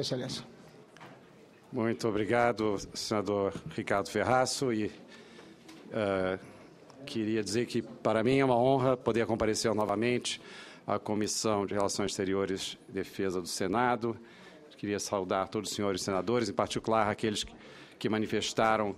Excelência. Muito obrigado, senador Ricardo Ferraço. E uh, queria dizer que, para mim, é uma honra poder comparecer novamente à Comissão de Relações Exteriores e Defesa do Senado. Queria saudar todos os senhores senadores, em particular aqueles que manifestaram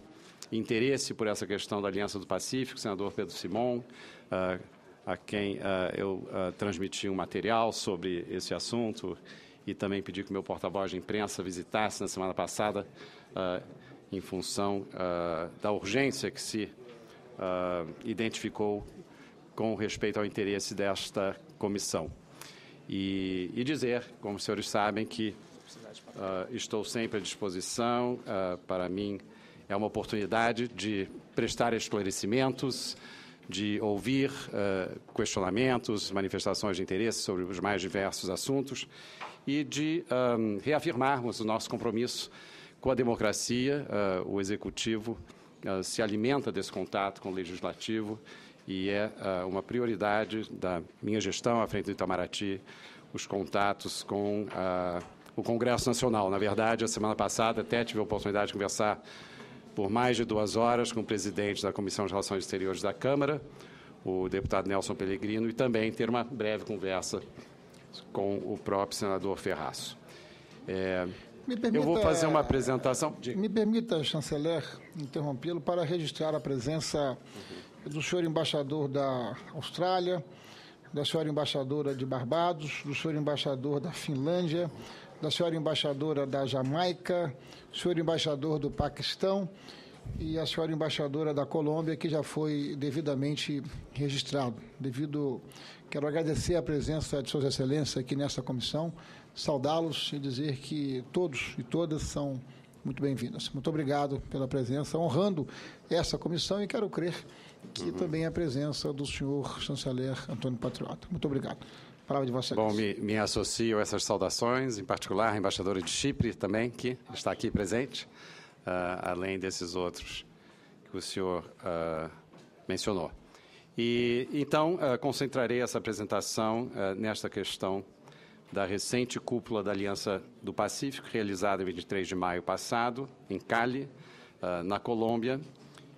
interesse por essa questão da Aliança do Pacífico, senador Pedro Simon, uh, a quem uh, eu transmiti um material sobre esse assunto e também pedi que o meu porta-voz de imprensa visitasse na semana passada, uh, em função uh, da urgência que se uh, identificou com respeito ao interesse desta comissão. E, e dizer, como os senhores sabem, que estou sempre à disposição, para mim é uma oportunidade de prestar esclarecimentos, de ouvir uh, questionamentos, manifestações de interesse sobre os mais diversos assuntos e de um, reafirmarmos o nosso compromisso com a democracia. Uh, o Executivo uh, se alimenta desse contato com o Legislativo e é uh, uma prioridade da minha gestão à frente do Itamaraty os contatos com o Congresso Nacional. Na verdade, a semana passada até tive a oportunidade de conversar por mais de duas horas com o presidente da Comissão de Relações Exteriores da Câmara, o deputado Nelson Pellegrino, e também ter uma breve conversa com o próprio senador Ferraço. É, permita, eu vou fazer uma apresentação. Me permita, chanceler, interrompê-lo para registrar a presença uhum. do senhor embaixador da Austrália, da senhora embaixadora de Barbados, do senhor embaixador da Finlândia, da senhora embaixadora da Jamaica, senhor embaixador do Paquistão e a senhora embaixadora da Colômbia, que já foi devidamente registrado. Devido, quero agradecer a presença de Suas Excelências aqui nesta comissão, saudá-los e dizer que todos e todas são muito bem-vindas. Muito obrigado pela presença, honrando essa comissão e quero crer que uhum. também a presença do senhor chanceler Antônio Patriota. Muito obrigado. Palavra de Vossa Bom, me, me associo a essas saudações, em particular a embaixadora de Chipre também, que está aqui presente. Ah, além desses outros que o senhor ah, mencionou. E então ah, concentrarei essa apresentação nesta questão da recente cúpula da Aliança do Pacífico, realizada em 23 de maio passado, em Cali, na Colômbia,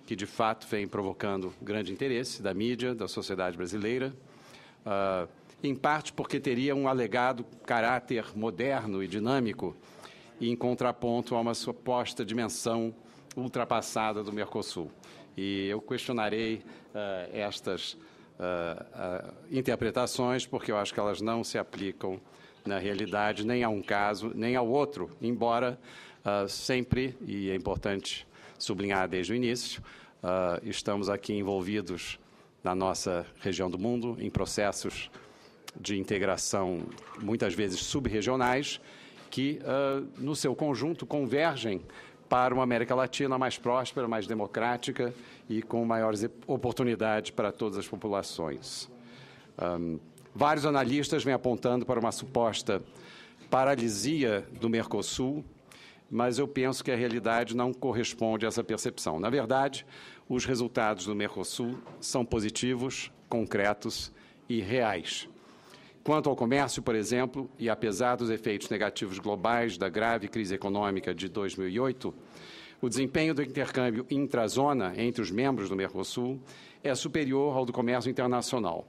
que de fato vem provocando grande interesse da mídia, da sociedade brasileira, em parte porque teria um alegado caráter moderno e dinâmico e em contraponto a uma suposta dimensão ultrapassada do Mercosul. E eu questionarei uh, estas uh, uh, interpretações, porque eu acho que elas não se aplicam na realidade, nem a um caso, nem ao outro, embora sempre, e é importante sublinhar desde o início, estamos aqui envolvidos na nossa região do mundo em processos de integração, muitas vezes subregionais, que, uh, no seu conjunto, convergem para uma América Latina mais próspera, mais democrática e com maiores oportunidades para todas as populações. Um, ah, vários analistas vêm apontando para uma suposta paralisia do Mercosul, mas eu penso que a realidade não corresponde a essa percepção. Na verdade, os resultados do Mercosul são positivos, concretos e reais. Quanto ao comércio, por exemplo, e apesar dos efeitos negativos globais da grave crise econômica de 2008, o desempenho do intercâmbio intrazona entre os membros do Mercosul é superior ao do comércio internacional.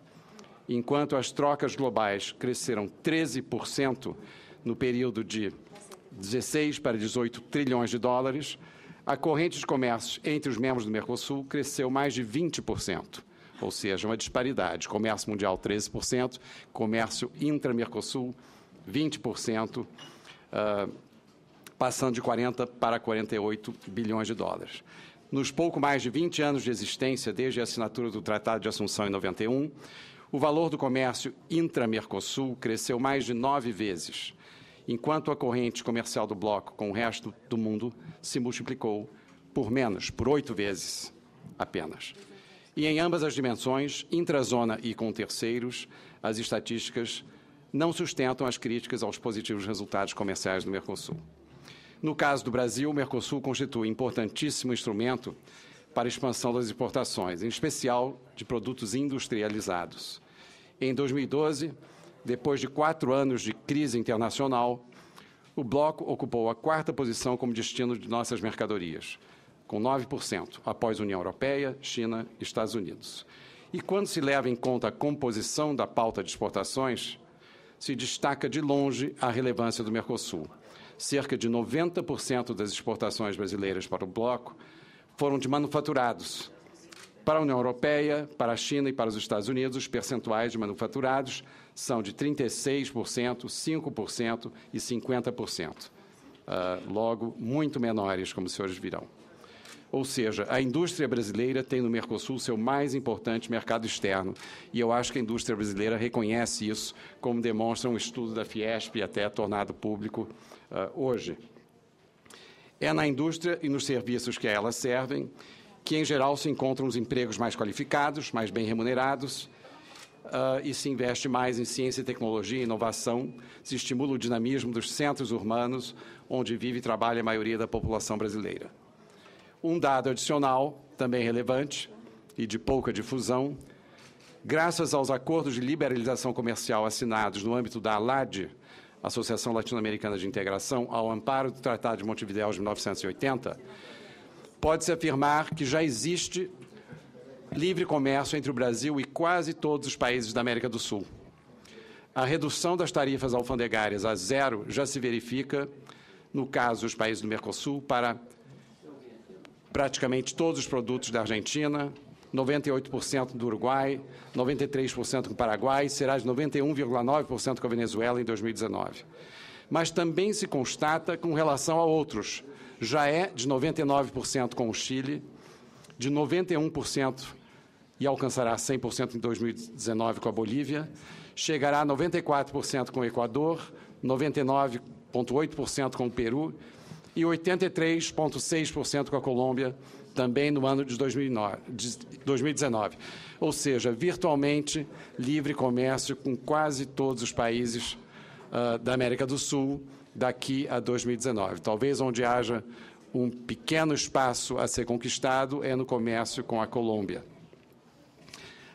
Enquanto as trocas globais cresceram 13% no período de 16 para 18 trilhões de dólares, a corrente de comércio entre os membros do Mercosul cresceu mais de 20% ou seja, uma disparidade. Comércio mundial 13%, comércio intra-Mercosul 20%, uh, ah, passando de 40 para 48 bilhões de dólares. Nos pouco mais de 20 anos de existência, desde a assinatura do Tratado de Assunção em 91, o valor do comércio intra-Mercosul cresceu mais de nove vezes, enquanto a corrente comercial do bloco com o resto do mundo se multiplicou por menos, por oito vezes apenas. E em ambas as dimensões, intrazona e com terceiros, as estatísticas não sustentam as críticas aos positivos resultados comerciais do Mercosul. No caso do Brasil, o Mercosul constitui importantíssimo instrumento para a expansão das importações, em especial de produtos industrializados. Em 2012, depois de quatro anos de crise internacional, o bloco ocupou a quarta posição como destino de nossas mercadorias com 9%, após União Europeia, China e Estados Unidos. E quando se leva em conta a composição da pauta de exportações, se destaca de longe a relevância do Mercosul. Cerca de 90% das exportações brasileiras para o bloco foram de manufaturados. Para a União Europeia, para a China e para os Estados Unidos, os percentuais de manufaturados são de 36%, 5% e 50%. Uh, ah, logo, muito menores, como os senhores virão. Ou seja, a indústria brasileira tem no Mercosul seu mais importante mercado externo. E eu acho que a indústria brasileira reconhece isso, como demonstra um estudo da Fiesp, até tornado público uh, hoje. É na indústria e nos serviços que a ela servem que, em geral, se encontram os empregos mais qualificados, mais bem remunerados, Uh, e se investe mais em ciência e tecnologia e inovação, se estimula o dinamismo dos centros urbanos onde vive e trabalha a maioria da população brasileira. Um dado adicional, também relevante e de pouca difusão, graças aos acordos de liberalização comercial assinados no âmbito da ALAD, Associação Latino-Americana de Integração, ao amparo do Tratado de Montevideo de 1980, pode-se afirmar que já existe livre comércio entre o Brasil e quase todos os países da América do Sul. A redução das tarifas alfandegárias a zero já se verifica, no caso, dos países do Mercosul, para praticamente todos os produtos da Argentina, 98% do Uruguai, 93% do Paraguai, será de 91,9% com a Venezuela em 2019. Mas também se constata com relação a outros. Já é de 99% com o Chile, de 91% e alcançará 100% em 2019 com a Bolívia, chegará a 94% com o Equador, 99,8% com o Peru e 83,6% com a Colômbia, também no ano de 2019. Ou seja, virtualmente livre comércio com quase todos os países uh, da América do Sul daqui a 2019. Talvez onde haja um pequeno espaço a ser conquistado é no comércio com a Colômbia.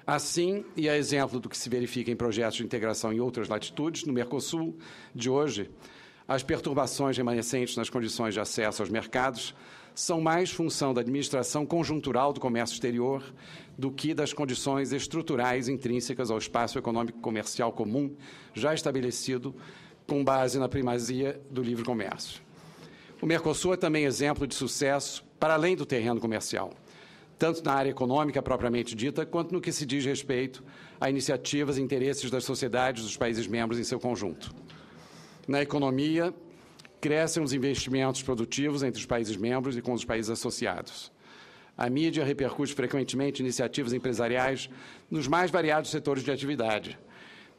Assim, e a exemplo do que se verifica em projetos de integração em outras latitudes, no Mercosul de hoje, as perturbações remanescentes nas condições de acesso aos mercados são mais função da administração conjuntural do comércio exterior do que das condições estruturais intrínsecas ao espaço econômico comercial comum já estabelecido com base na primazia do livre comércio. O Mercosul é também exemplo de sucesso para além do terreno comercial, tanto na área econômica propriamente dita, quanto no que se diz respeito a iniciativas e interesses das sociedades dos países membros em seu conjunto. Na economia, crescem os investimentos produtivos entre os países membros e com os países associados. A mídia repercute frequentemente iniciativas empresariais nos mais variados setores de atividade,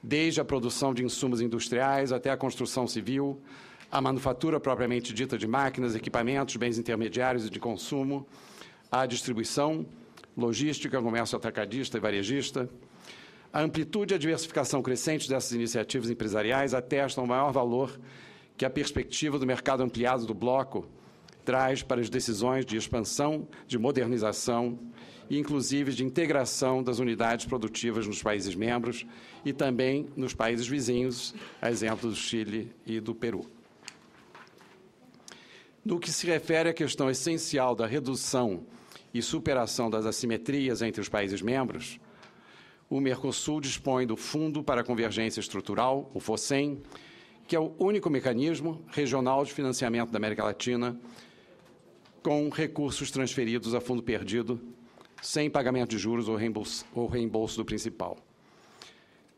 desde a produção de insumos industriais até a construção civil, a manufatura propriamente dita de máquinas, equipamentos, bens intermediários e de consumo, a distribuição, logística, comércio atacadista e varejista, a amplitude e a diversificação crescente dessas iniciativas empresariais atestam o maior valor que a perspectiva do mercado ampliado do bloco traz para as decisões de expansão, de modernização e, inclusive, de integração das unidades produtivas nos países membros e também nos países vizinhos, a exemplo do Chile e do Peru. No que se refere à questão essencial da redução e superação das assimetrias entre os países membros, o Mercosul dispõe do Fundo para a Convergência Estrutural, o FOSEM, que é o único mecanismo regional de financiamento da América Latina com recursos transferidos a fundo perdido, sem pagamento de juros ou reembolso, ou reembolso do principal.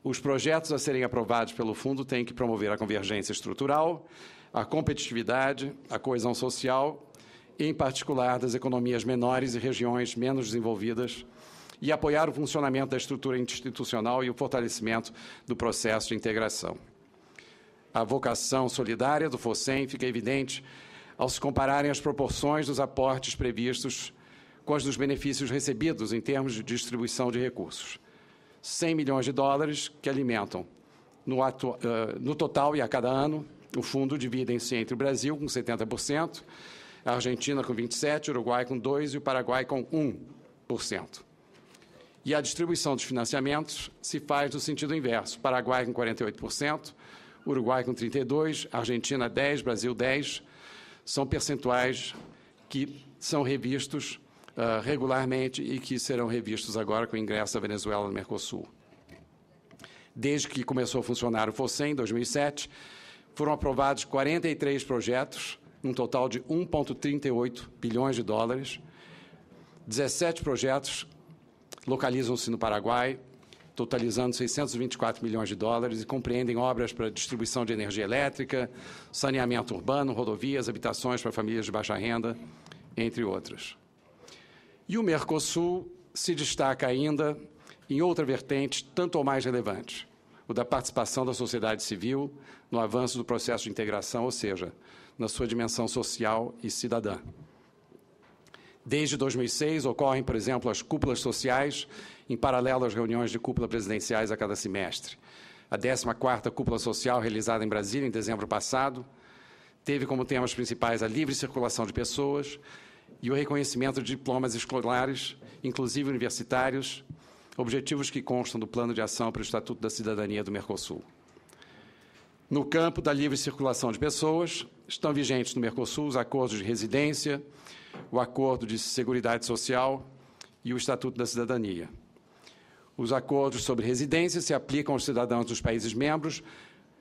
Os projetos a serem aprovados pelo fundo têm que promover a convergência estrutural, a competitividade, a coesão social, em particular das economias menores e regiões menos desenvolvidas, e apoiar o funcionamento da estrutura institucional e o fortalecimento do processo de integração. A vocação solidária do FOSEM fica evidente ao se compararem as proporções dos aportes previstos com os dos benefícios recebidos em termos de distribuição de recursos. 100 milhões de dólares que alimentam, no, uh, no total e a cada ano, o fundo dividem-se entre o Brasil, com 70%, a Argentina, com 27%, o Uruguai, com 2% e o Paraguai, com 1%. E a distribuição dos financiamentos se faz no sentido inverso: Paraguai com 48%, Uruguai com 32%, Argentina 10%, Brasil 10%. São percentuais que são revistos uh, regularmente e que serão revistos agora com o ingresso da Venezuela no Mercosul. Desde que começou a funcionar o FOSEM, em 2007, foram aprovados 43 projetos, num total de 1,38 bilhões de dólares, 17 projetos localizam-se no Paraguai, totalizando 624 milhões de dólares e compreendem obras para distribuição de energia elétrica, saneamento urbano, rodovias, habitações para famílias de baixa renda, entre outras. E o Mercosul se destaca ainda em outra vertente tanto ou mais relevante, o da participação da sociedade civil no avanço do processo de integração, ou seja, na sua dimensão social e cidadã. Desde 2006, ocorrem, por exemplo, as cúpulas sociais, em paralelo às reuniões de cúpula presidenciais a cada semestre. A 14ª Cúpula Social, realizada em Brasília em dezembro passado, teve como temas principais a livre circulação de pessoas e o reconhecimento de diplomas escolares, inclusive universitários, objetivos que constam do Plano de Ação para o Estatuto da Cidadania do Mercosul. No campo da livre circulação de pessoas, estão vigentes no Mercosul os acordos de residência, o Acordo de Seguridade Social e o Estatuto da Cidadania. Os acordos sobre residência se aplicam aos cidadãos dos países membros,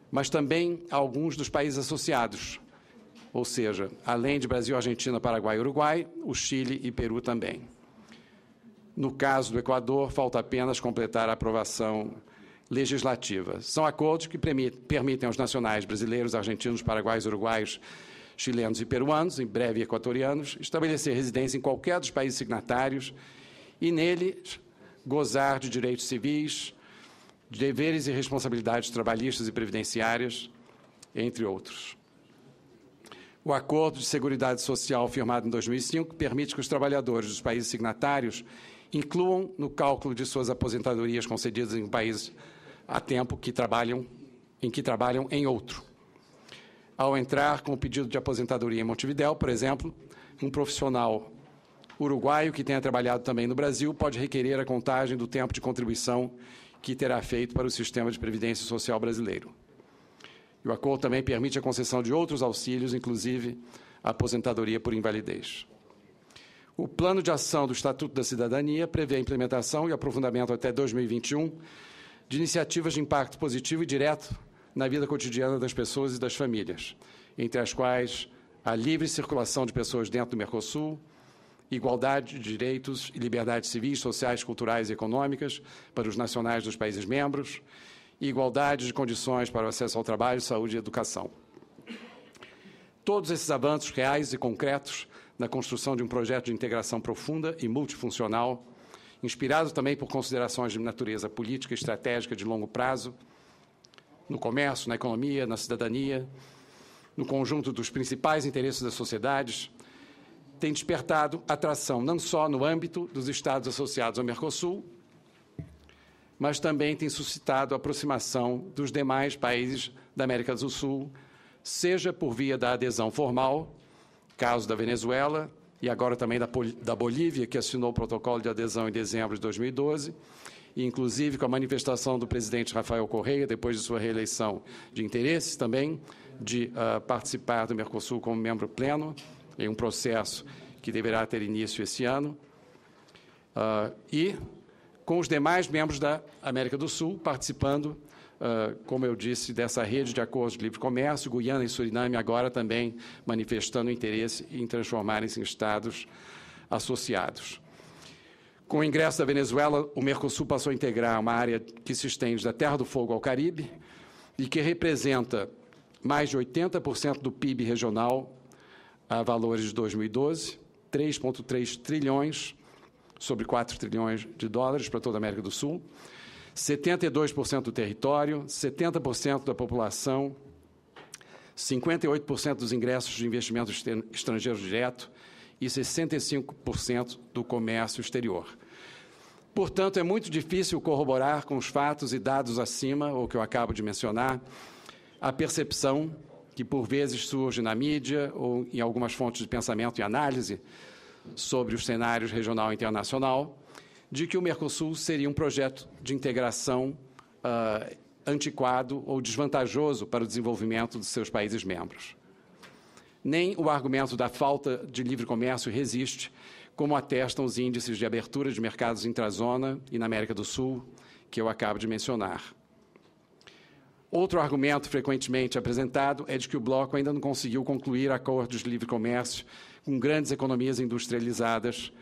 mas também a alguns dos países associados, ou seja, além de Brasil, Argentina, Paraguai e Uruguai, o Chile e Peru também. No caso do Equador, falta apenas completar a aprovação legislativa. São acordos que permitem aos nacionais brasileiros, argentinos, paraguaios, uruguaios chilenos e peruanos, em breve equatorianos, estabelecer residência em qualquer dos países signatários e neles gozar de direitos civis, deveres e responsabilidades trabalhistas e previdenciárias, entre outros. O Acordo de Seguridade Social firmado em 2005 permite que os trabalhadores dos países signatários incluam no cálculo de suas aposentadorias concedidas em um país a tempo que trabalham, em que trabalham em outro ao entrar com o pedido de aposentadoria em Montevidéu, por exemplo, um profissional uruguaio que tenha trabalhado também no Brasil pode requerer a contagem do tempo de contribuição que terá feito para o sistema de previdência social brasileiro. E o acordo também permite a concessão de outros auxílios, inclusive a aposentadoria por invalidez. O Plano de Ação do Estatuto da Cidadania prevê a implementação e aprofundamento até 2021 de iniciativas de impacto positivo e direto na vida cotidiana das pessoas e das famílias, entre as quais a livre circulação de pessoas dentro do Mercosul, igualdade de direitos e liberdades civis, sociais, culturais e econômicas para os nacionais dos países membros, e igualdade de condições para o acesso ao trabalho, saúde e educação. Todos esses avanços reais e concretos na construção de um projeto de integração profunda e multifuncional, inspirado também por considerações de natureza política e estratégica de longo prazo, no comércio, na economia, na cidadania, no conjunto dos principais interesses das sociedades, tem despertado atração não só no âmbito dos Estados associados ao Mercosul, mas também tem suscitado aproximação dos demais países da América do Sul, seja por via da adesão formal, caso da Venezuela, e agora também da, da Bolívia, que assinou o protocolo de adesão em dezembro de 2012, inclusive com a manifestação do presidente Rafael Correia, depois de sua reeleição, de interesses também de uh, participar do Mercosul como membro pleno, em um processo que deverá ter início esse ano, uh, e com os demais membros da América do Sul participando Uh, como eu disse, dessa rede de acordos de livre comércio, Guiana e Suriname agora também manifestando interesse em transformarem-se em estados associados. Com o ingresso da Venezuela, o Mercosul passou a integrar uma área que se estende da Terra do Fogo ao Caribe e que representa mais de 80% do PIB regional a valores de 2012, 3,3 trilhões, sobre 4 trilhões de dólares para toda a América do Sul, 72% do território, 70% da população, 58% dos ingressos de investimentos estrangeiros direto e 65% do comércio exterior. Portanto, é muito difícil corroborar com os fatos e dados acima, ou que eu acabo de mencionar, a percepção que por vezes surge na mídia ou em algumas fontes de pensamento e análise sobre os cenários regional e internacional, de que o Mercosul seria um projeto de integração uh, antiquado ou desvantajoso para o desenvolvimento dos seus países membros. Nem o argumento da falta de livre comércio resiste como atestam os índices de abertura de mercados intrazona e na América do Sul, que eu acabo de mencionar. Outro argumento frequentemente apresentado é de que o bloco ainda não conseguiu concluir acordos de livre comércio com grandes economias industrializadas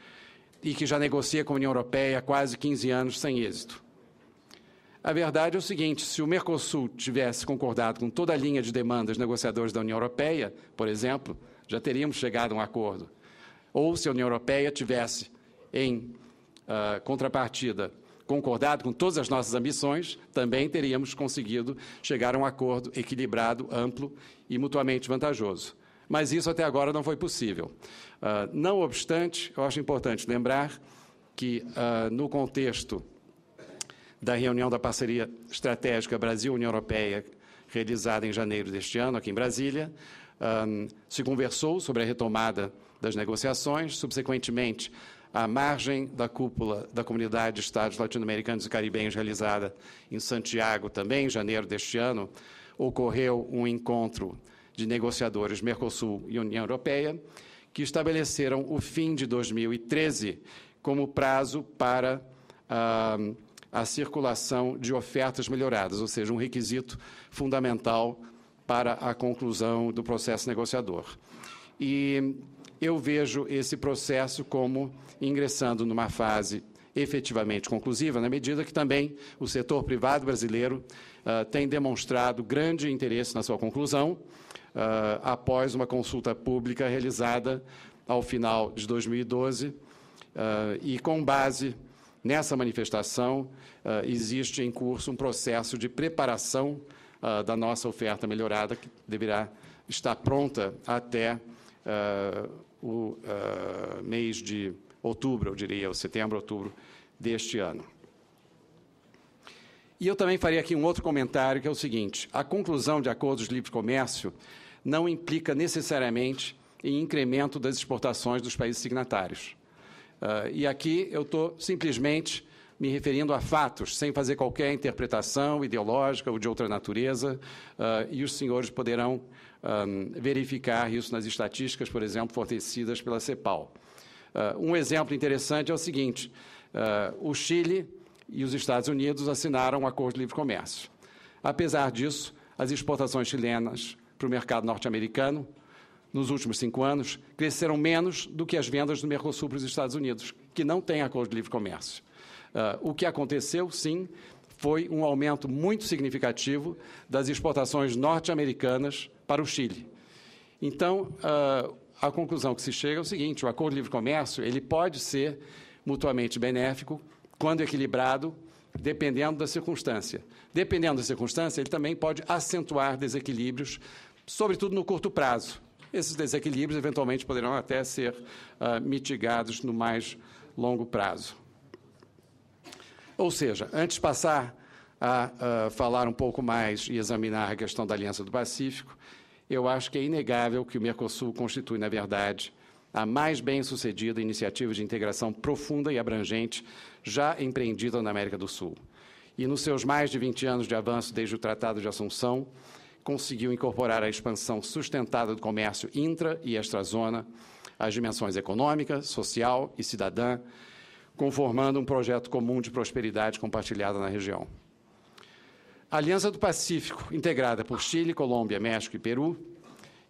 e que já negocia com a União Europeia há quase 15 anos sem êxito. A verdade é o seguinte: se o Mercosul tivesse concordado com toda a linha de demandas negociadores da União Europeia, por exemplo, já teríamos chegado a um acordo ou se a União Europeia tivesse, em uh, contrapartida, concordado com todas as nossas ambições, também teríamos conseguido chegar a um acordo equilibrado, amplo e mutuamente vantajoso. Mas isso até agora não foi possível. Uh, não obstante, eu acho importante lembrar que, uh, no contexto da reunião da parceria estratégica Brasil-União Europeia, realizada em janeiro deste ano, aqui em Brasília, um, se conversou sobre a retomada das negociações, subsequentemente à margem da cúpula da Comunidade de Estados Latino-Americanos e Caribenhos realizada em Santiago também em janeiro deste ano, ocorreu um encontro de negociadores Mercosul e União Europeia que estabeleceram o fim de 2013 como prazo para ah, a circulação de ofertas melhoradas, ou seja, um requisito fundamental para a conclusão do processo negociador. E eu vejo esse processo como ingressando numa fase efetivamente conclusiva, na medida que também o setor privado brasileiro uh, tem demonstrado grande interesse na sua conclusão, uh, após uma consulta pública realizada ao final de 2012, uh, ah, e com base nessa manifestação, existe em curso um processo de preparação da nossa oferta melhorada, que deverá estar pronta até. Uh, o uh, mês de outubro, eu diria, ou setembro, outubro deste ano. E eu também faria aqui um outro comentário, que é o seguinte: a conclusão de acordos de livre comércio não implica necessariamente em incremento das exportações dos países signatários. Uh, e aqui eu estou simplesmente me referindo a fatos, sem fazer qualquer interpretação ideológica ou de outra natureza, uh, e os senhores poderão um, verificar isso nas estatísticas, por exemplo, fornecidas pela CEPAL. Uh, um exemplo interessante é o seguinte: uh, o Chile e os Estados Unidos assinaram um acordo de livre comércio. Apesar disso, as exportações chilenas para o mercado norte-americano, nos últimos cinco anos, cresceram menos do que as vendas do Mercosul para os Estados Unidos, que não tem acordo de livre comércio. Uh, o que aconteceu, sim, foi um aumento muito significativo das exportações norte-americanas para o Chile. Então, a conclusão que se chega é o seguinte: o acordo de livre comércio ele pode ser mutuamente benéfico quando equilibrado, dependendo da circunstância. Dependendo da circunstância, ele também pode acentuar desequilíbrios, sobretudo no curto prazo. Esses desequilíbrios eventualmente poderão até ser uh, mitigados no mais longo prazo. Ou seja, antes de passar a uh, falar um pouco mais e examinar a questão da Aliança do Pacífico, eu acho que é inegável que o Mercosul constitui, na verdade, a mais bem-sucedida iniciativa de integração profunda e abrangente já empreendida na América do Sul. E nos seus mais de 20 anos de avanço desde o Tratado de Assunção, conseguiu incorporar a expansão sustentada do comércio intra e extrazona, às dimensões econômica, social e cidadã, conformando um projeto comum de prosperidade compartilhada na região. A Aliança do Pacífico, integrada por Chile, Colômbia, México e Peru,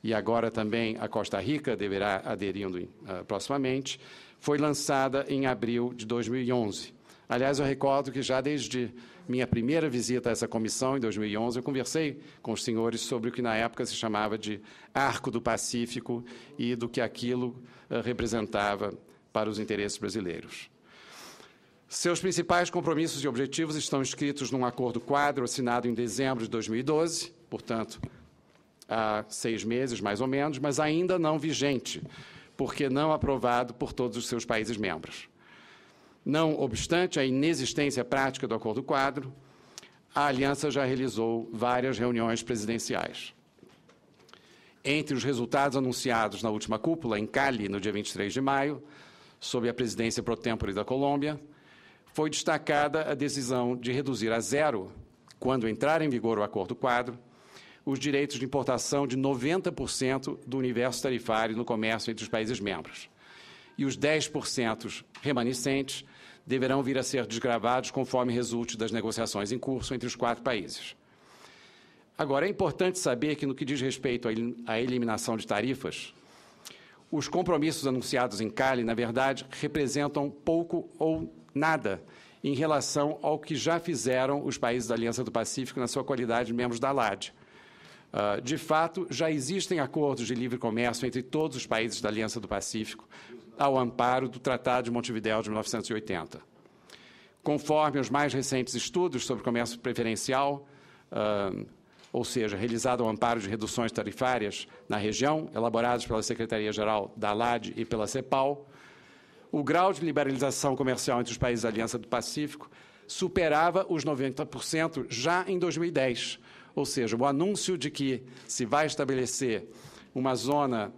e agora também a Costa Rica deverá aderindo uh, proximamente, foi lançada em abril de 2011. Aliás, eu recordo que já desde minha primeira visita a essa comissão, em 2011, eu conversei com os senhores sobre o que na época se chamava de Arco do Pacífico e do que aquilo uh, representava para os interesses brasileiros. Seus principais compromissos e objetivos estão escritos num acordo quadro assinado em dezembro de 2012, portanto, há seis meses mais ou menos, mas ainda não vigente, porque não aprovado por todos os seus países membros. Não obstante a inexistência prática do acordo quadro, a aliança já realizou várias reuniões presidenciais. Entre os resultados anunciados na última cúpula, em Cali, no dia 23 de maio, sob a presidência pro tempore da Colômbia, foi destacada a decisão de reduzir a zero, quando entrar em vigor o acordo quadro, os direitos de importação de 90% do universo tarifário no comércio entre os países membros. E os 10% remanescentes deverão vir a ser desgravados conforme resulte das negociações em curso entre os quatro países. Agora, é importante saber que, no que diz respeito à eliminação de tarifas, os compromissos anunciados em Cali, na verdade, representam pouco ou nada em relação ao que já fizeram os países da Aliança do Pacífico na sua qualidade de membros da LAD. Uh, ah, de fato, já existem acordos de livre comércio entre todos os países da Aliança do Pacífico, ao amparo do Tratado de Montevideo de 1980. Conforme os mais recentes estudos sobre comércio preferencial, uh, ou seja, realizado ao amparo de reduções tarifárias na região, elaborados pela Secretaria-Geral da ALAD e pela CEPAL, o grau de liberalização comercial entre os países da Aliança do Pacífico superava os 90% já em 2010. Ou seja, o anúncio de que se vai estabelecer uma zona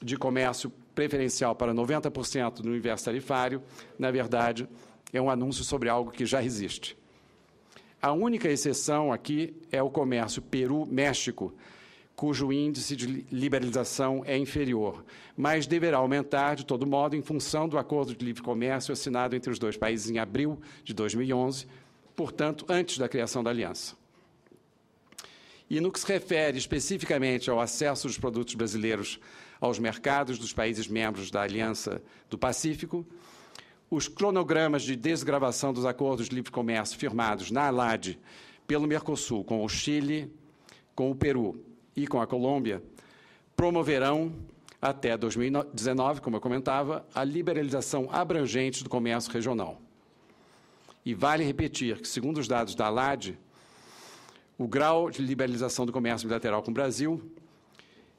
de comércio preferencial para 90% do universo tarifário, na verdade, é um anúncio sobre algo que já existe. A única exceção aqui é o comércio Peru-México, cujo índice de liberalização é inferior, mas deverá aumentar de todo modo em função do acordo de livre comércio assinado entre os dois países em abril de 2011, portanto, antes da criação da aliança. E no que se refere especificamente ao acesso dos produtos brasileiros aos mercados dos países membros da Aliança do Pacífico, os cronogramas de desgravação dos acordos de livre comércio firmados na ALAD pelo Mercosul com o Chile, com o Peru e com a Colômbia promoverão até 2019, como eu comentava, a liberalização abrangente do comércio regional. E vale repetir que, segundo os dados da ALAD, o grau de liberalização do comércio bilateral com o Brasil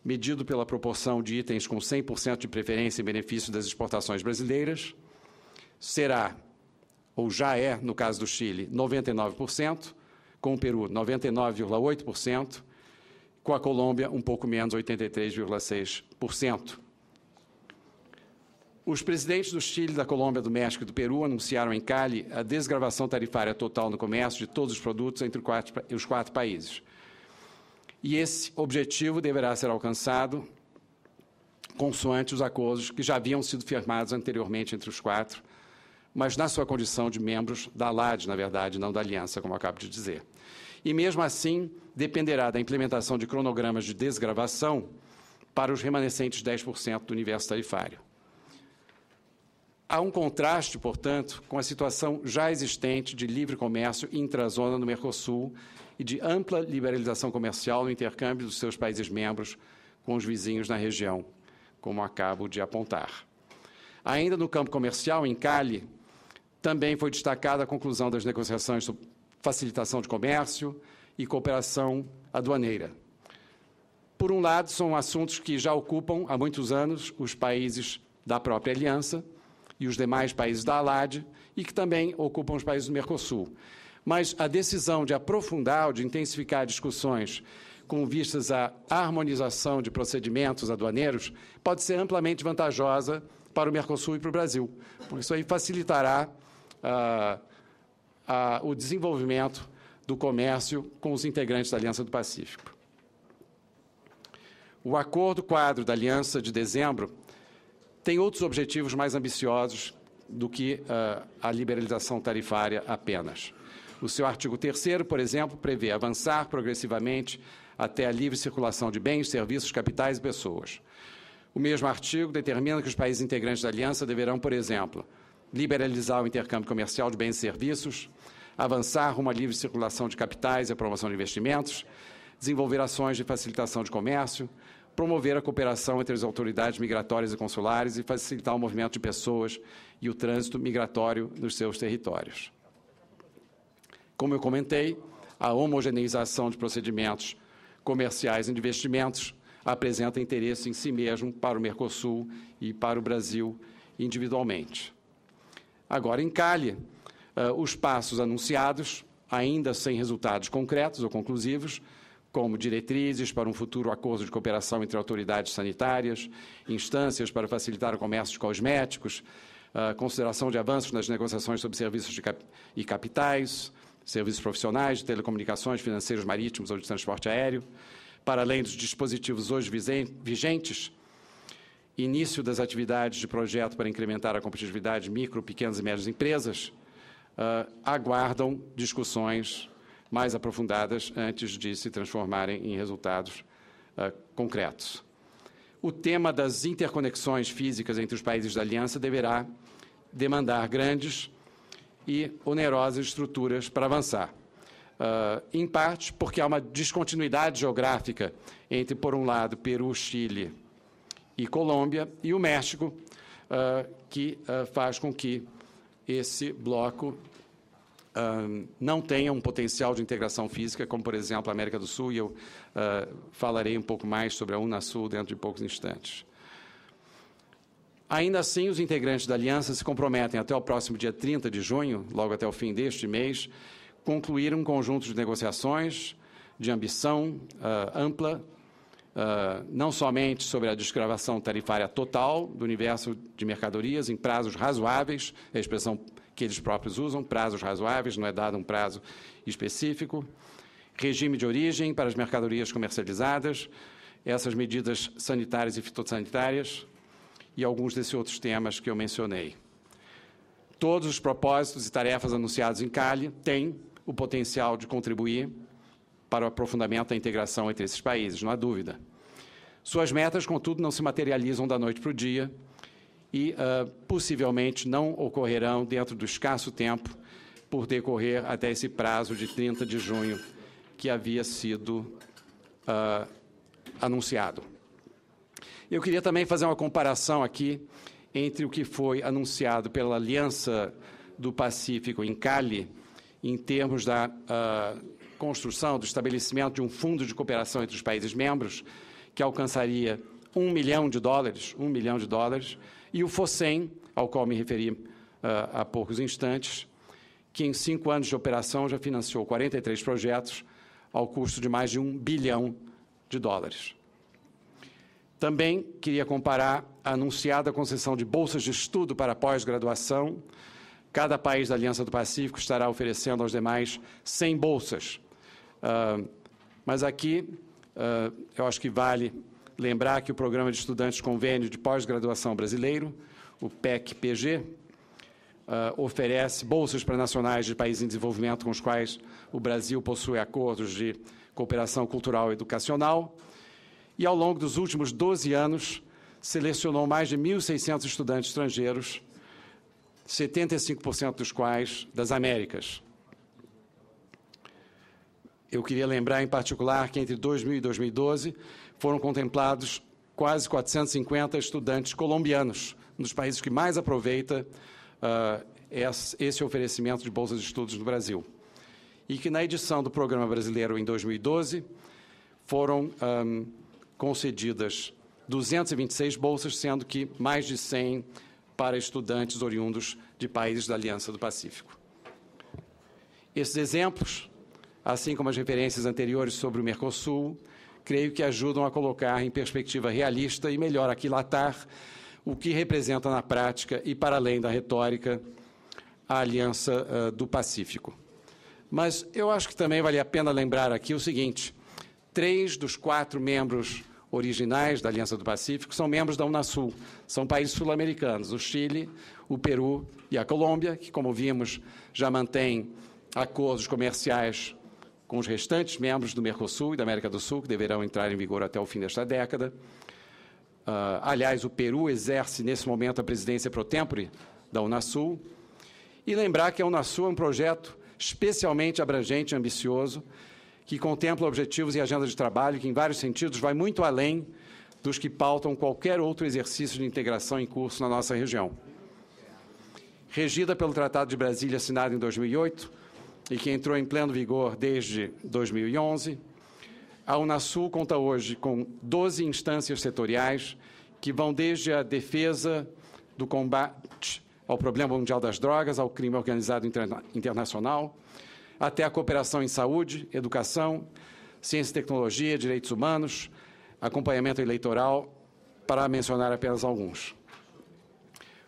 medido pela proporção de itens com 100% de preferência em benefício das exportações brasileiras, será, ou já é, no caso do Chile, 99%, com o Peru, 99,8%, com a Colômbia, um pouco menos, 83,6%. Os presidentes do Chile, da Colômbia, do México e do Peru anunciaram em Cali a desgravação tarifária total no comércio de todos os produtos entre os quatro países. E esse objetivo deverá ser alcançado consoante os acordos que já haviam sido firmados anteriormente entre os quatro mas na sua condição de membros da LAD, na verdade, não da aliança, como acabo de dizer. E mesmo assim, dependerá da implementação de cronogramas de desgravação para os remanescentes 10% do universo tarifário. Há um contraste, portanto, com a situação já existente de livre comércio intrazona no Mercosul e de ampla liberalização comercial no intercâmbio dos seus países membros com os vizinhos na região, como acabo de apontar. Ainda no campo comercial, em Cali, também foi destacada a conclusão das negociações sobre facilitação de comércio e cooperação aduaneira. Por um lado, são assuntos que já ocupam há muitos anos os países da própria aliança e os demais países da ALAD e que também ocupam os países do Mercosul. Mas a decisão de aprofundar ou de intensificar discussões com vistas à harmonização de procedimentos aduaneiros pode ser amplamente vantajosa para o Mercosul e para o Brasil. porque isso aí facilitará ah, ah, o desenvolvimento do comércio com os integrantes da Aliança do Pacífico. O acordo quadro da Aliança de dezembro tem outros objetivos mais ambiciosos do que ah, a liberalização tarifária apenas. O seu artigo 3, por exemplo, prevê avançar progressivamente até a livre circulação de bens, serviços, capitais e pessoas. O mesmo artigo determina que os países integrantes da aliança deverão, por exemplo, liberalizar o intercâmbio comercial de bens e serviços, avançar rumo à livre circulação de capitais e à promoção de investimentos, desenvolver ações de facilitação de comércio, promover a cooperação entre as autoridades migratórias e consulares e facilitar o movimento de pessoas e o trânsito migratório nos seus territórios. Como eu comentei, a homogeneização de procedimentos comerciais e de investimentos apresenta interesse em si mesmo para o Mercosul e para o Brasil individualmente agora encalhe uh, os passos anunciados, ainda sem resultados concretos ou conclusivos, como diretrizes para um futuro acordo de cooperação entre autoridades sanitárias, instâncias para facilitar o comércio de cosméticos, uh, consideração de avanços nas negociações sobre serviços cap e capitais, serviços profissionais de telecomunicações, financeiros marítimos ou de transporte aéreo, para além dos dispositivos hoje vigentes início das atividades de projeto para incrementar a competitividade de micro, pequenas e médias empresas, uh, aguardam discussões mais aprofundadas antes de se transformarem em resultados uh, concretos. O tema das interconexões físicas entre os países da aliança deverá demandar grandes e onerosas estruturas para avançar. Uh, em parte porque há uma descontinuidade geográfica entre, por um lado, Peru, Chile, e Colômbia e o México, uh, que uh, faz com que esse bloco uh, não tenha um potencial de integração física, como, por exemplo, a América do Sul, e eu falarei um pouco mais sobre a Unasul dentro de poucos instantes. Ainda assim, os integrantes da aliança se comprometem até o próximo dia 30 de junho, logo até o fim deste mês, concluir um conjunto de negociações de ambição ampla ah, não somente sobre a desgravação tarifária total do universo de mercadorias em prazos razoáveis, é a expressão que eles próprios usam, prazos razoáveis, não é dado um prazo específico, regime de origem para as mercadorias comercializadas, essas medidas sanitárias e fitossanitárias e alguns desses outros temas que eu mencionei. Todos os propósitos e tarefas anunciados em Cali têm o potencial de contribuir para o aprofundamento da integração entre esses países, não há dúvida. Suas metas, contudo, não se materializam da noite para o dia e uh, possivelmente não ocorrerão dentro do escasso tempo por decorrer até esse prazo de 30 de junho que havia sido uh, anunciado. Eu queria também fazer uma comparação aqui entre o que foi anunciado pela Aliança do Pacífico em Cali, em termos da uh, construção do estabelecimento de um fundo de cooperação entre os países membros, que alcançaria um milhão de dólares, um milhão de dólares, e o FOSEM, ao qual me referi uh, há poucos instantes, que em cinco anos de operação já financiou 43 projetos ao custo de mais de um bilhão de dólares. Também queria comparar a anunciada concessão de bolsas de estudo para pós-graduação. Cada país da Aliança do Pacífico estará oferecendo aos demais 100 bolsas ah, mas aqui uh, eu acho que vale lembrar que o Programa de Estudantes Convênio de Pós-Graduação Brasileiro, o PEC-PG, uh, ah, oferece bolsas para nacionais de países em desenvolvimento com os quais o Brasil possui acordos de cooperação cultural e educacional. E ao longo dos últimos 12 anos, selecionou mais de 1.600 estudantes estrangeiros, 75% dos quais das Américas eu queria lembrar, em particular, que entre 2000 e 2012 foram contemplados quase 450 estudantes colombianos, um dos países que mais aproveita uh, esse oferecimento de bolsas de estudos no Brasil. E que na edição do Programa Brasileiro em 2012 foram um, concedidas 226 bolsas, sendo que mais de 100 para estudantes oriundos de países da Aliança do Pacífico. Esses exemplos assim como as referências anteriores sobre o Mercosul, creio que ajudam a colocar em perspectiva realista e melhor aquilatar o que representa na prática e para além da retórica a Aliança eh, do Pacífico. Mas eu acho que também vale a pena lembrar aqui o seguinte: três dos quatro membros originais da Aliança do Pacífico são membros da Unasul, são países sul-americanos, o Chile, o Peru e a Colômbia, que, como vimos, já mantém acordos comerciais com os restantes membros do Mercosul e da América do Sul, que deverão entrar em vigor até o fim desta década. Uh, aliás, o Peru exerce nesse momento a presidência pro tempore da Unasul. E lembrar que a Unasul é um projeto especialmente abrangente e ambicioso, que contempla objetivos e agenda de trabalho que, em vários sentidos, vai muito além dos que pautam qualquer outro exercício de integração em curso na nossa região. Regida pelo Tratado de Brasília, assinado em 2008, e que entrou em pleno vigor desde 2011, a Unasul conta hoje com 12 instâncias setoriais que vão desde a defesa do combate ao problema mundial das drogas, ao crime organizado interna internacional, até a cooperação em saúde, educação, ciência e tecnologia, direitos humanos, acompanhamento eleitoral, para mencionar apenas alguns.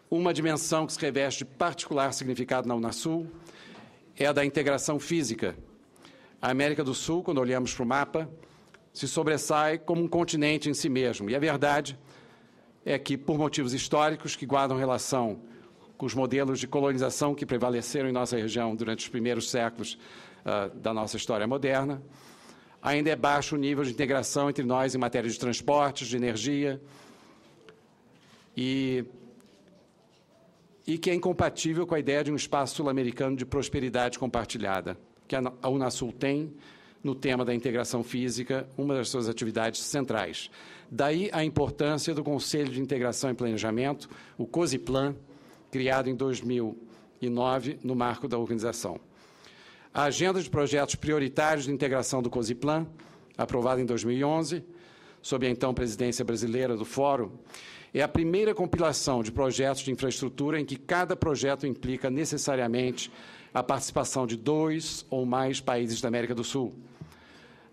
Uma dimensão que se reveste particular significado na Unasul é a da integração física. A América do Sul, quando olhamos para o mapa, se sobressai como um continente em si mesmo. E a verdade é que, por motivos históricos que guardam relação com os modelos de colonização que prevaleceram em nossa região durante os primeiros séculos uh, da nossa história moderna, ainda é baixo o nível de integração entre nós em matéria de transportes, de energia. E e que é incompatível com a ideia de um espaço sul-americano de prosperidade compartilhada, que a Unasul tem no tema da integração física, uma das suas atividades centrais. Daí a importância do Conselho de Integração e Planejamento, o COSIPLAN, criado em 2009 no marco da organização. A agenda de projetos prioritários de integração do COSIPLAN, aprovada em 2011, sob a então presidência brasileira do Fórum, é a primeira compilação de projetos de infraestrutura em que cada projeto implica necessariamente a participação de dois ou mais países da América do Sul.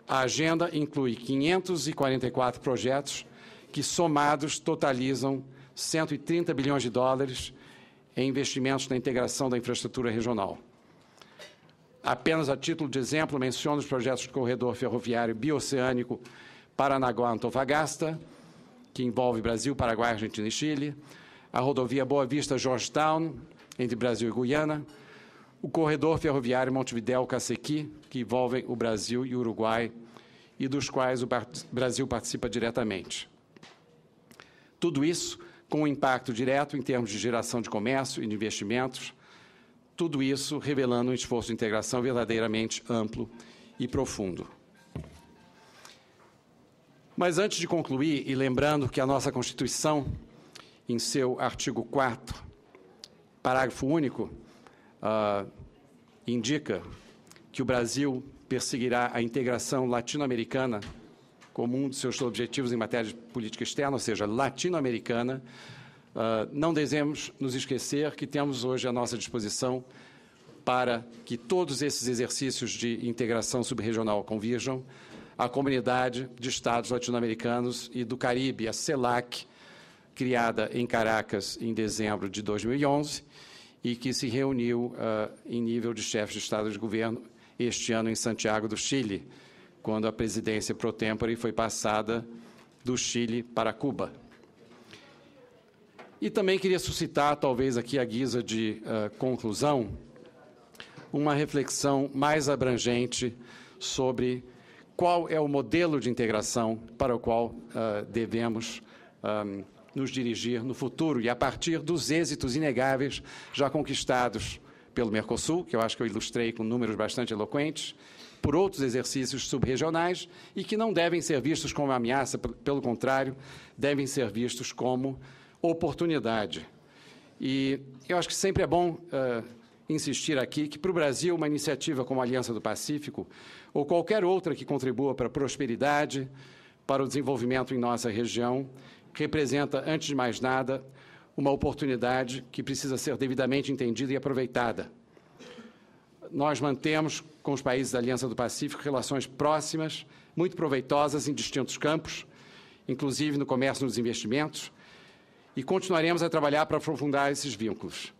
A agenda inclui 544 projetos que, somados, totalizam 130 bilhões de dólares em investimentos na integração da infraestrutura regional. Apenas a título de exemplo, menciono os projetos de corredor ferroviário bioceânico Paranaguá Antofagasta, que envolve Brasil, Paraguai, Argentina e Chile, a rodovia Boa Vista Georgetown, entre Brasil e Guiana, o corredor ferroviário Montevidéu-Cacequi, que envolve o Brasil e o Uruguai, e dos quais o Brasil participa diretamente. Tudo isso com um impacto direto em termos de geração de comércio e de investimentos, tudo isso revelando um esforço de integração verdadeiramente amplo e profundo. Mas antes de concluir, e lembrando que a nossa Constituição, em seu artigo 4, parágrafo único, uh, indica que o Brasil perseguirá a integração latino-americana como um dos seus objetivos em matéria de política externa, ou seja, latino-americana, uh, não devemos nos esquecer que temos hoje à nossa disposição para que todos esses exercícios de integração subregional convirjam à Comunidade de Estados Latino-Americanos e do Caribe, a CELAC, criada em Caracas em dezembro de 2011 e que se reuniu uh, em nível de chefes de Estado e de Governo este ano em Santiago do Chile, quando a presidência pro tempore foi passada do Chile para Cuba. E também queria suscitar, talvez aqui à guisa de uh, conclusão, uma reflexão mais abrangente sobre qual é o modelo de integração para o qual uh, devemos um, ah, nos dirigir no futuro e a partir dos êxitos inegáveis já conquistados pelo Mercosul, que eu acho que eu ilustrei com números bastante eloquentes, por outros exercícios subregionais e que não devem ser vistos como ameaça, pelo contrário, devem ser vistos como oportunidade. E eu acho que sempre é bom uh, insistir aqui que, para o Brasil, uma iniciativa como a Aliança do Pacífico ou qualquer outra que contribua para a prosperidade, para o desenvolvimento em nossa região, representa, antes de mais nada, uma oportunidade que precisa ser devidamente entendida e aproveitada. Nós mantemos com os países da Aliança do Pacífico relações próximas, muito proveitosas em distintos campos, inclusive no comércio e nos investimentos, e continuaremos a trabalhar para aprofundar esses vínculos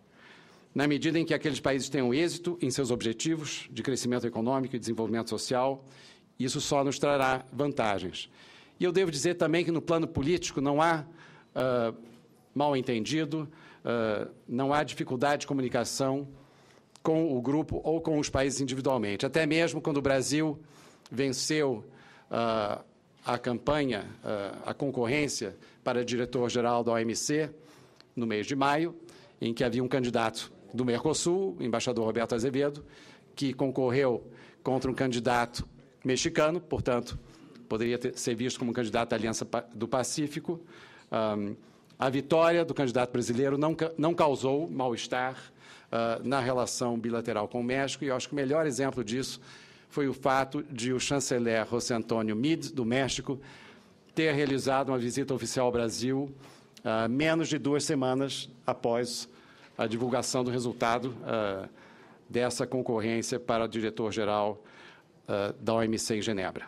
na medida em que aqueles países tenham êxito em seus objetivos de crescimento econômico e desenvolvimento social, isso só nos trará vantagens. E eu devo dizer também que no plano político não há uh, ah, mal entendido, uh, ah, não há dificuldade de comunicação com o grupo ou com os países individualmente. Até mesmo quando o Brasil venceu uh, a campanha, a concorrência para diretor-geral da OMC, no mês de maio, em que havia um candidato do Mercosul, embaixador Roberto Azevedo, que concorreu contra um candidato mexicano, portanto, poderia ter, ser visto como um candidato da Aliança do Pacífico. Um, a vitória do candidato brasileiro não, não causou mal-estar uh, na relação bilateral com o México, e eu acho que o melhor exemplo disso foi o fato de o chanceler José Antônio Mid, do México, ter realizado uma visita oficial ao Brasil uh, menos de duas semanas após a divulgação do resultado uh, dessa concorrência para o diretor-geral uh, da OMC em Genebra.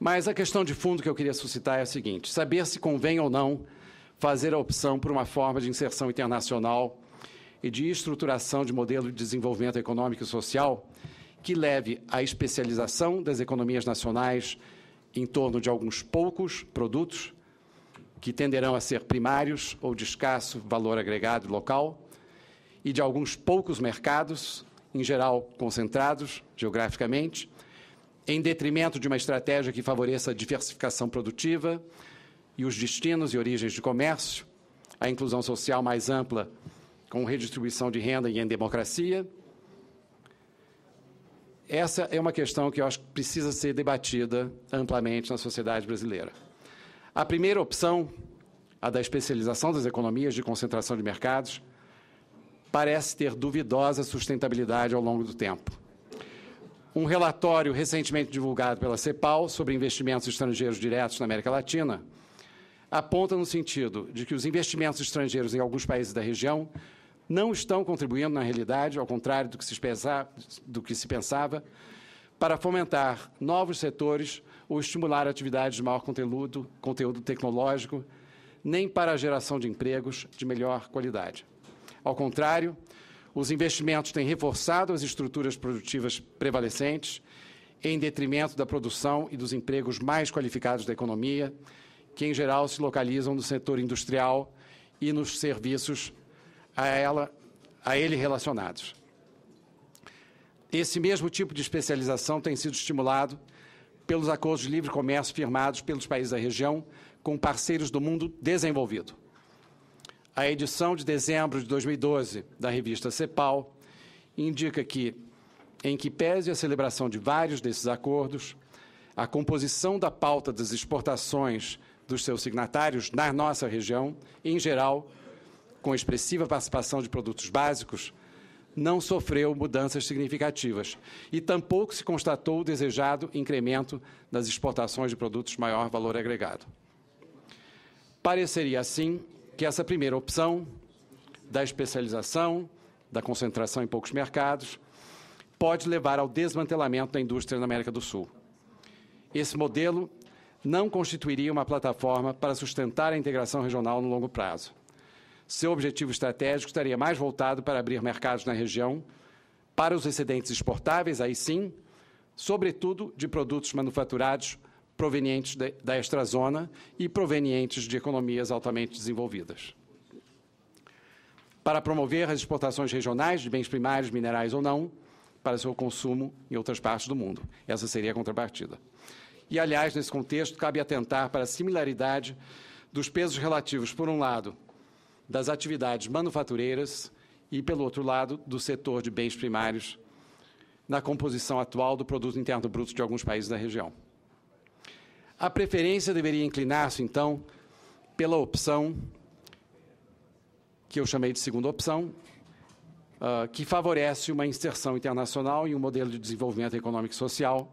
Mas a questão de fundo que eu queria suscitar é a seguinte: saber se convém ou não fazer a opção por uma forma de inserção internacional e de estruturação de modelo de desenvolvimento econômico e social que leve à especialização das economias nacionais em torno de alguns poucos produtos que tenderão a ser primários ou de escasso valor agregado local, e de alguns poucos mercados, em geral concentrados geograficamente, em detrimento de uma estratégia que favoreça a diversificação produtiva e os destinos e origens de comércio, a inclusão social mais ampla com redistribuição de renda e em democracia. Essa é uma questão que eu acho que precisa ser debatida amplamente na sociedade brasileira. A primeira opção, a da especialização das economias de concentração de mercados, parece ter duvidosa sustentabilidade ao longo do tempo. Um relatório recentemente divulgado pela CEPAL sobre investimentos estrangeiros diretos na América Latina aponta no sentido de que os investimentos estrangeiros em alguns países da região não estão contribuindo na realidade, ao contrário do que se, pensava, para fomentar novos setores ou estimular atividades de maior conteúdo, conteúdo tecnológico, nem para a geração de empregos de melhor qualidade. Ao contrário, os investimentos têm reforçado as estruturas produtivas prevalecentes, em detrimento da produção e dos empregos mais qualificados da economia, que em geral se localizam no setor industrial e nos serviços a ela a ele relacionados. Esse mesmo tipo de especialização tem sido estimulado pelos acordos de livre comércio firmados pelos países da região com parceiros do mundo desenvolvido. A edição de dezembro de 2012 da revista CEPAL indica que, em que pese a celebração de vários desses acordos, a composição da pauta das exportações dos seus signatários na nossa região, em geral, com expressiva participação de produtos básicos, não sofreu mudanças significativas e tampouco se constatou o desejado incremento nas exportações de produtos de maior valor agregado. Pareceria, assim, que essa primeira opção, da especialização, da concentração em poucos mercados, pode levar ao desmantelamento da indústria na América do Sul. Esse modelo não constituiria uma plataforma para sustentar a integração regional no longo prazo seu objetivo estratégico estaria mais voltado para abrir mercados na região, para os excedentes exportáveis, aí sim, sobretudo de produtos manufaturados provenientes de, da extrazona e provenientes de economias altamente desenvolvidas. Para promover as exportações regionais de bens primários, minerais ou não, para seu consumo em outras partes do mundo. Essa seria a contrapartida. E, aliás, nesse contexto, cabe atentar para a similaridade dos pesos relativos, por um lado, das atividades manufatureiras e, pelo outro lado, do setor de bens primários na composição atual do produto interno bruto de alguns países da região. A preferência deveria inclinar-se, então, pela opção que eu chamei de segunda opção, uh, que favorece uma inserção internacional e um modelo de desenvolvimento econômico e social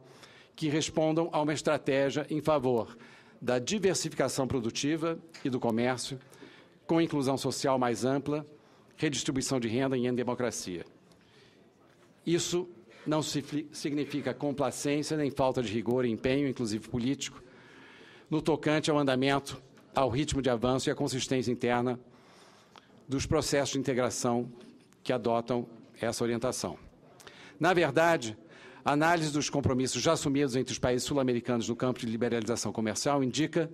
que respondam a uma estratégia em favor da diversificação produtiva e do comércio, com inclusão social mais ampla, redistribuição de renda e em democracia. Isso não significa complacência nem falta de rigor e empenho, inclusive político, no tocante ao andamento, ao ritmo de avanço e à consistência interna dos processos de integração que adotam essa orientação. Na verdade, a análise dos compromissos já assumidos entre os países sul-americanos no campo de liberalização comercial indica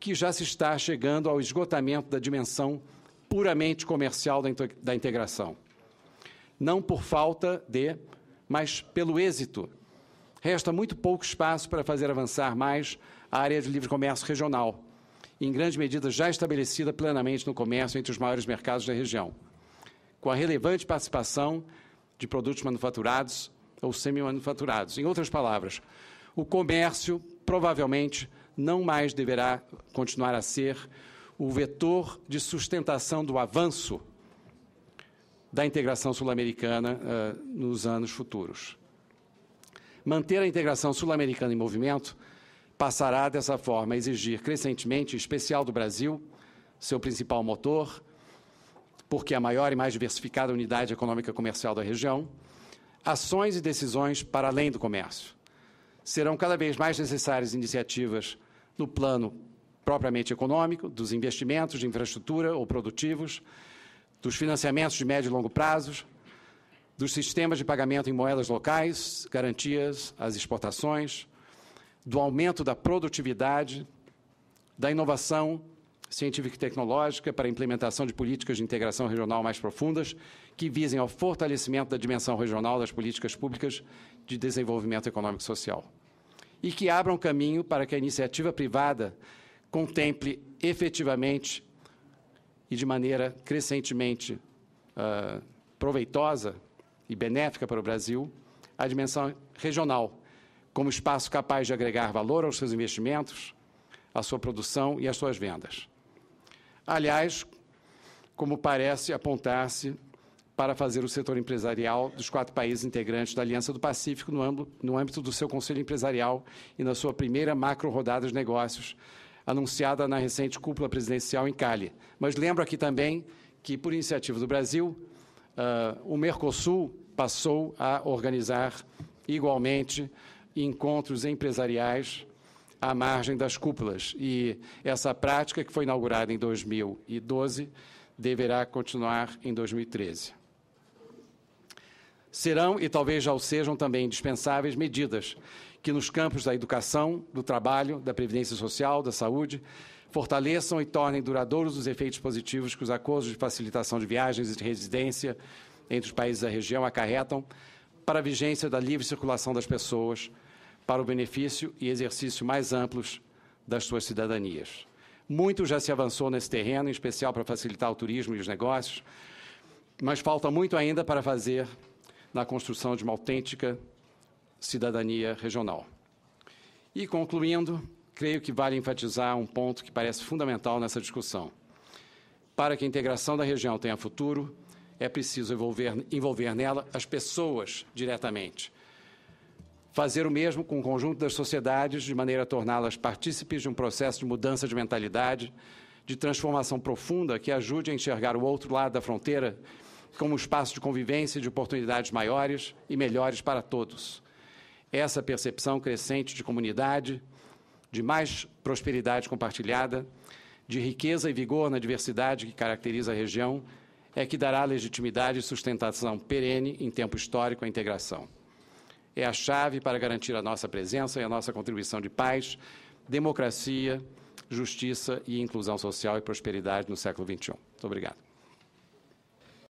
que já se está chegando ao esgotamento da dimensão puramente comercial da integração. Não por falta de, mas pelo êxito. Resta muito pouco espaço para fazer avançar mais a área de livre comércio regional, em grande medida já estabelecida plenamente no comércio entre os maiores mercados da região, com a relevante participação de produtos manufaturados ou semi-manufaturados. Em outras palavras, o comércio provavelmente não mais deverá continuar a ser o vetor de sustentação do avanço da integração sul-americana uh, nos anos futuros. Manter a integração sul-americana em movimento passará, dessa forma, a exigir crescentemente, em especial do Brasil, seu principal motor, porque é a maior e mais diversificada unidade econômica comercial da região, ações e decisões para além do comércio. Serão cada vez mais necessárias iniciativas no plano propriamente econômico, dos investimentos de infraestrutura ou produtivos, dos financiamentos de médio e longo prazos, dos sistemas de pagamento em moedas locais, garantias às exportações, do aumento da produtividade, da inovação científica e tecnológica para a implementação de políticas de integração regional mais profundas que visem ao fortalecimento da dimensão regional das políticas públicas de desenvolvimento econômico e social e que abram caminho para que a iniciativa privada contemple efetivamente e de maneira crescentemente uh, proveitosa e benéfica para o Brasil a dimensão regional, como espaço capaz de agregar valor aos seus investimentos, à sua produção e às suas vendas. Aliás, como parece apontar-se para fazer o setor empresarial dos quatro países integrantes da Aliança do Pacífico no âmbito, no âmbito do seu Conselho Empresarial e na sua primeira macro rodada de negócios, anunciada na recente cúpula presidencial em Cali. Mas lembro aqui também que, por iniciativa do Brasil, uh, o Mercosul passou a organizar igualmente encontros empresariais à margem das cúpulas. E essa prática, que foi inaugurada em 2012, deverá continuar em 2013 serão e talvez já o sejam também indispensáveis medidas que nos campos da educação, do trabalho, da previdência social, da saúde, fortaleçam e tornem duradouros os efeitos positivos que os acordos de facilitação de viagens e de residência entre os países da região acarretam para a vigência da livre circulação das pessoas, para o benefício e exercício mais amplos das suas cidadanias. Muito já se avançou nesse terreno, em especial para facilitar o turismo e os negócios, mas falta muito ainda para fazer na construção de uma autêntica cidadania regional. E, concluindo, creio que vale enfatizar um ponto que parece fundamental nessa discussão. Para que a integração da região tenha futuro, é preciso envolver, envolver nela as pessoas diretamente. Fazer o mesmo com o conjunto das sociedades, de maneira a torná-las partícipes de um processo de mudança de mentalidade, de transformação profunda que ajude a enxergar o outro lado da fronteira como espaço de convivência e de oportunidades maiores e melhores para todos. Essa percepção crescente de comunidade, de mais prosperidade compartilhada, de riqueza e vigor na diversidade que caracteriza a região, é que dará legitimidade e sustentação perene em tempo histórico à integração. É a chave para garantir a nossa presença e a nossa contribuição de paz, democracia, justiça e inclusão social e prosperidade no século XXI. Muito obrigado.